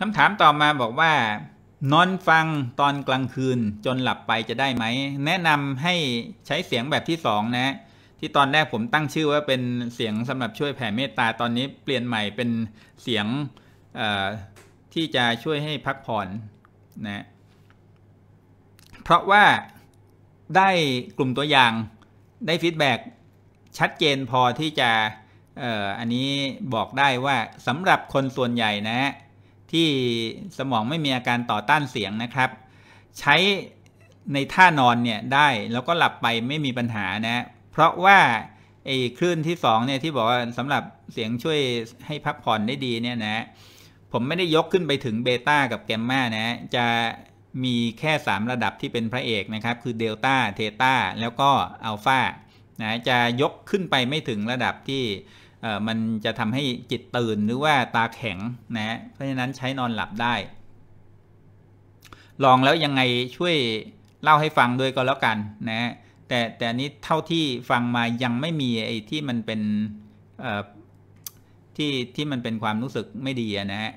คำถามต่อมาบอกว่า นอนฟังตอนกลางคืนจนหลับไปจะได้ไหม แนะนำให้ใช้เสียงแบบที่สองนะ ที่ตอน แรก ผมตั้งชื่อว่าเป็นเสียงสำหรับช่วยแผ่ เมตตา ตอนนี้ เปลี่ยนใหม่เป็นเสียงที่จะช่วยให้พักผ่อน นะ เพราะว่าได้กลุ่มตัวอย่างได้ฟีดแบ็ชัดเจนพอที่จะอออันนี้บอกได้ว่าสำหรับคนส่วนใหญ่นะที่สมองไม่มีอาการต่อต้านเสียงนะครับ ใช้ในท่านอนเนี่ยได้แล้วก็หลับไปไม่มีปัญหานะ เพราะว่าไอ้คลื่นที่2เนี่ยที่บอกว่าสำหรับเสียงช่วยให้พักผ่อนได้ดีเนี่ยนะผมไม่ได้ยกขึ้นไปถึงเบต้ากับแกมมานะจะมีแค่ 3 ระดับที่เป็นพระเอกนะครับ คือเดลต้าเทต้าแล้วก็อัลฟานะจะยกขึ้นไปไม่ถึงระดับที่มันจะทำให้จิตตื่นหรือว่าตาแข็งนะ เพราะฉะนั้นใช้นอนหลับได้ ลองแล้วยังไงช่วยเล่าให้ฟังด้วยก็แล้วกันนะ แต่แต่นี้เท่าที่ฟังมายังไม่มีไอ้ที่มันเป็นที่ที่มันเป็นความรู้สึกไม่ดีนะฮะ